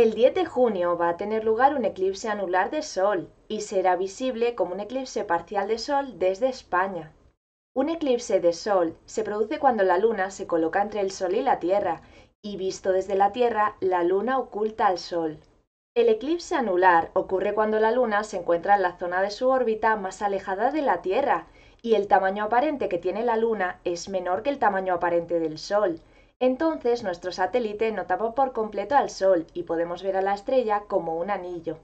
El 10 de junio va a tener lugar un eclipse anular de Sol y será visible como un eclipse parcial de Sol desde España. Un eclipse de Sol se produce cuando la Luna se coloca entre el Sol y la Tierra y visto desde la Tierra, la Luna oculta al Sol. El eclipse anular ocurre cuando la Luna se encuentra en la zona de su órbita más alejada de la Tierra y el tamaño aparente que tiene la Luna es menor que el tamaño aparente del Sol, entonces nuestro satélite no tapa por completo al Sol y podemos ver a la estrella como un anillo.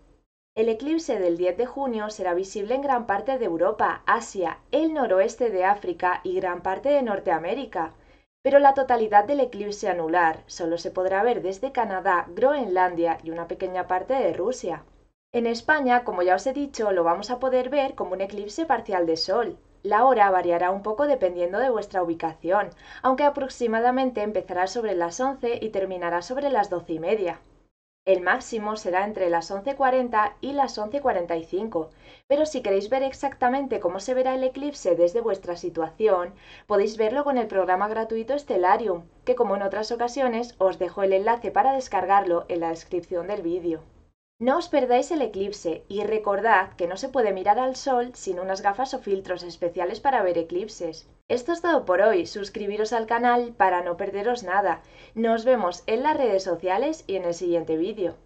El eclipse del 10 de junio será visible en gran parte de Europa, Asia, el noroeste de África y gran parte de Norteamérica, pero la totalidad del eclipse anular solo se podrá ver desde Canadá, Groenlandia y una pequeña parte de Rusia. En España, como ya os he dicho, lo vamos a poder ver como un eclipse parcial de Sol, la hora variará un poco dependiendo de vuestra ubicación, aunque aproximadamente empezará sobre las 11 y terminará sobre las 12 y media. El máximo será entre las 11.40 y las 11.45, pero si queréis ver exactamente cómo se verá el eclipse desde vuestra situación, podéis verlo con el programa gratuito Stellarium, que como en otras ocasiones os dejo el enlace para descargarlo en la descripción del vídeo. No os perdáis el eclipse y recordad que no se puede mirar al sol sin unas gafas o filtros especiales para ver eclipses. Esto es todo por hoy, suscribiros al canal para no perderos nada. Nos vemos en las redes sociales y en el siguiente vídeo.